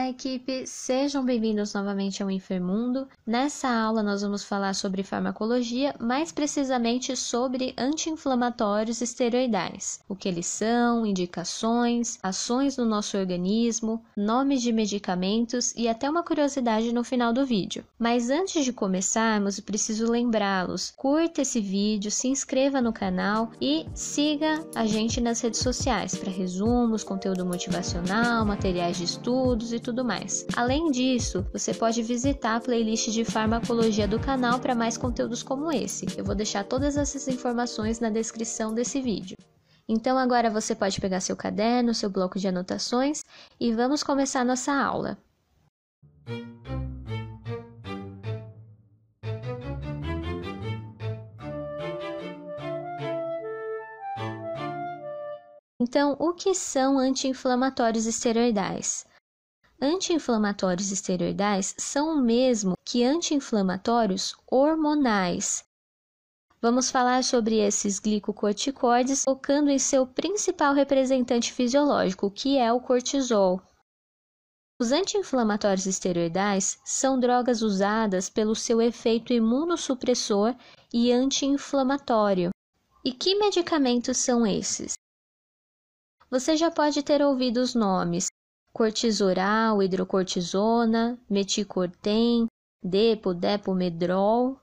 Olá, equipe! Sejam bem-vindos novamente ao Infermundo. Nessa aula, nós vamos falar sobre farmacologia, mais precisamente sobre anti-inflamatórios esteroidais, o que eles são, indicações, ações no nosso organismo, nomes de medicamentos e até uma curiosidade no final do vídeo. Mas antes de começarmos, preciso lembrá-los: curta esse vídeo, se inscreva no canal e siga a gente nas redes sociais para resumos, conteúdo motivacional, materiais de estudos e tudo tudo mais. Além disso, você pode visitar a playlist de farmacologia do canal para mais conteúdos como esse. Eu vou deixar todas essas informações na descrição desse vídeo. Então agora você pode pegar seu caderno, seu bloco de anotações e vamos começar nossa aula. Então, o que são anti-inflamatórios esteroidais? Anti-inflamatórios esteroidais são o mesmo que anti-inflamatórios hormonais. Vamos falar sobre esses glicocorticoides focando em seu principal representante fisiológico, que é o cortisol. Os anti-inflamatórios esteroidais são drogas usadas pelo seu efeito imunossupressor e anti-inflamatório. E que medicamentos são esses? Você já pode ter ouvido os nomes cortisoral, hidrocortisona, meticortem, depo, depomedrol,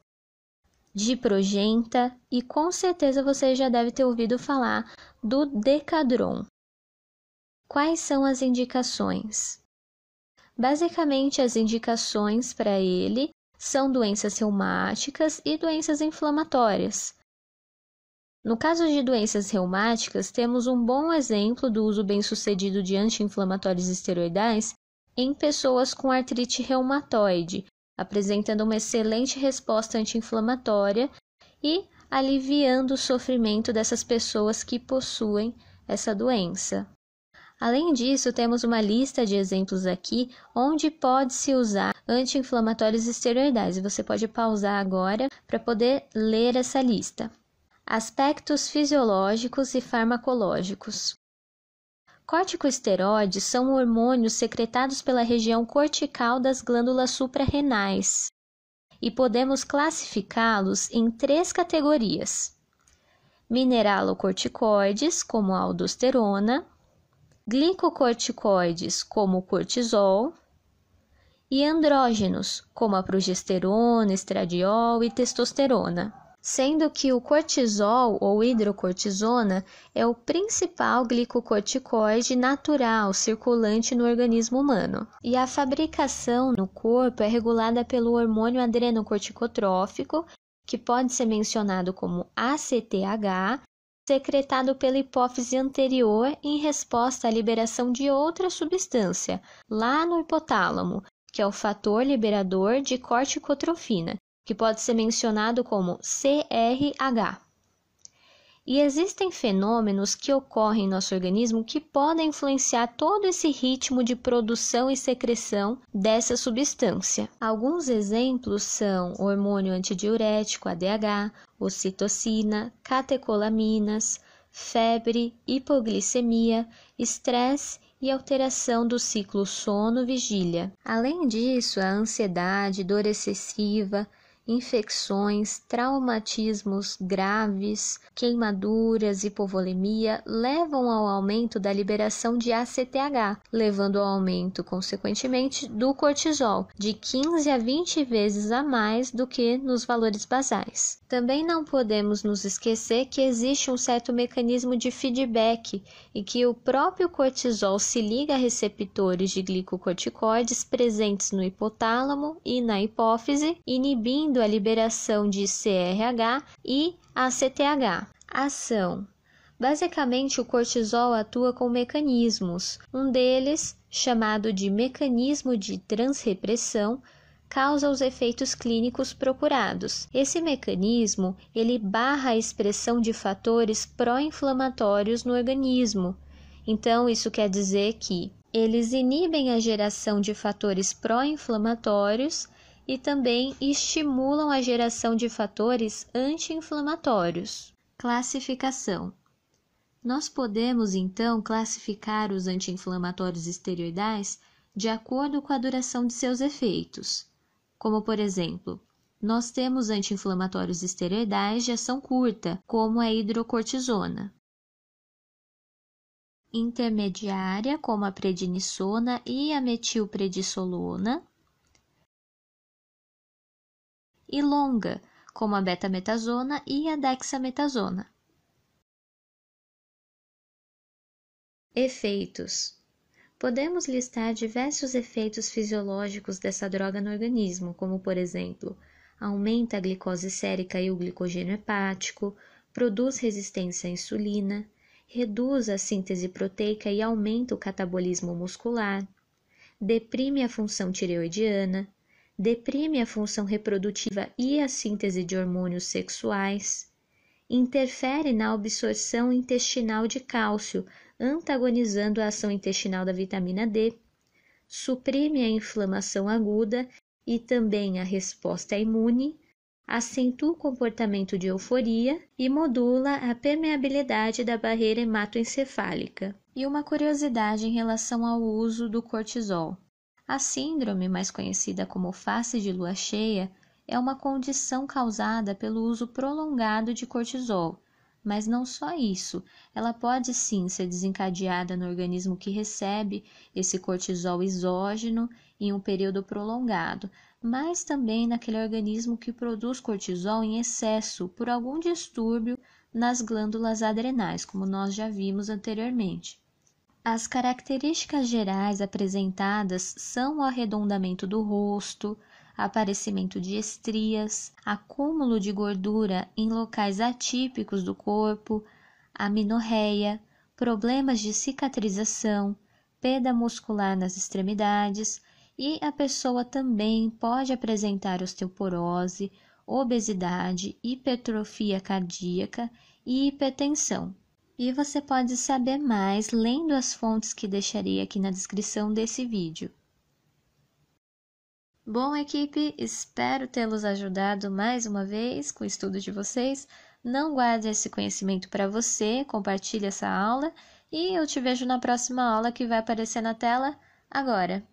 diprogenta e com certeza você já deve ter ouvido falar do decadron. Quais são as indicações? Basicamente, as indicações para ele são doenças reumáticas e doenças inflamatórias, no caso de doenças reumáticas, temos um bom exemplo do uso bem-sucedido de anti-inflamatórios esteroidais em pessoas com artrite reumatoide, apresentando uma excelente resposta anti-inflamatória e aliviando o sofrimento dessas pessoas que possuem essa doença. Além disso, temos uma lista de exemplos aqui onde pode-se usar anti-inflamatórios esteroidais. Você pode pausar agora para poder ler essa lista. Aspectos fisiológicos e farmacológicos. Corticosteroides são hormônios secretados pela região cortical das glândulas suprarrenais e podemos classificá-los em três categorias: mineralocorticoides, como a aldosterona, glicocorticoides, como o cortisol, e andrógenos, como a progesterona, estradiol e testosterona sendo que o cortisol ou hidrocortisona é o principal glicocorticoide natural circulante no organismo humano. E a fabricação no corpo é regulada pelo hormônio adrenocorticotrófico, que pode ser mencionado como ACTH, secretado pela hipófise anterior em resposta à liberação de outra substância, lá no hipotálamo, que é o fator liberador de corticotrofina, que pode ser mencionado como CRH. E existem fenômenos que ocorrem em nosso organismo que podem influenciar todo esse ritmo de produção e secreção dessa substância. Alguns exemplos são hormônio antidiurético, ADH, ocitocina, catecolaminas, febre, hipoglicemia, estresse e alteração do ciclo sono-vigília. Além disso, a ansiedade, dor excessiva, infecções, traumatismos graves, queimaduras, hipovolemia levam ao aumento da liberação de ACTH, levando ao aumento, consequentemente, do cortisol, de 15 a 20 vezes a mais do que nos valores basais. Também não podemos nos esquecer que existe um certo mecanismo de feedback e que o próprio cortisol se liga a receptores de glicocorticoides presentes no hipotálamo e na hipófise, inibindo permitindo a liberação de CRH e ACTH. Ação: Basicamente, o cortisol atua com mecanismos. Um deles, chamado de mecanismo de transrepressão, causa os efeitos clínicos procurados. Esse mecanismo, ele barra a expressão de fatores pró-inflamatórios no organismo. Então, isso quer dizer que eles inibem a geração de fatores pró-inflamatórios e também estimulam a geração de fatores anti-inflamatórios. Classificação: Nós podemos então classificar os anti-inflamatórios esteroidais de acordo com a duração de seus efeitos, como por exemplo, nós temos anti-inflamatórios esteroidais de ação curta, como a hidrocortisona. Intermediária, como a prednisona e a metilpredisolona, e longa, como a betametasona e a dexametasona. Efeitos: Podemos listar diversos efeitos fisiológicos dessa droga no organismo, como por exemplo, aumenta a glicose sérica e o glicogênio hepático, produz resistência à insulina, reduz a síntese proteica e aumenta o catabolismo muscular, deprime a função tireoidiana, deprime a função reprodutiva e a síntese de hormônios sexuais, interfere na absorção intestinal de cálcio, antagonizando a ação intestinal da vitamina D, suprime a inflamação aguda e também a resposta imune, acentua o comportamento de euforia e modula a permeabilidade da barreira hematoencefálica. E uma curiosidade em relação ao uso do cortisol. A síndrome, mais conhecida como face de lua cheia, é uma condição causada pelo uso prolongado de cortisol. Mas não só isso, ela pode sim ser desencadeada no organismo que recebe esse cortisol exógeno em um período prolongado, mas também naquele organismo que produz cortisol em excesso por algum distúrbio nas glândulas adrenais, como nós já vimos anteriormente. As características gerais apresentadas são o arredondamento do rosto, aparecimento de estrias, acúmulo de gordura em locais atípicos do corpo, aminorreia, problemas de cicatrização, perda muscular nas extremidades e a pessoa também pode apresentar osteoporose, obesidade, hipertrofia cardíaca e hipertensão. E você pode saber mais lendo as fontes que deixarei aqui na descrição desse vídeo. Bom, equipe, espero tê-los ajudado mais uma vez com o estudo de vocês. Não guarde esse conhecimento para você, compartilhe essa aula e eu te vejo na próxima aula que vai aparecer na tela agora.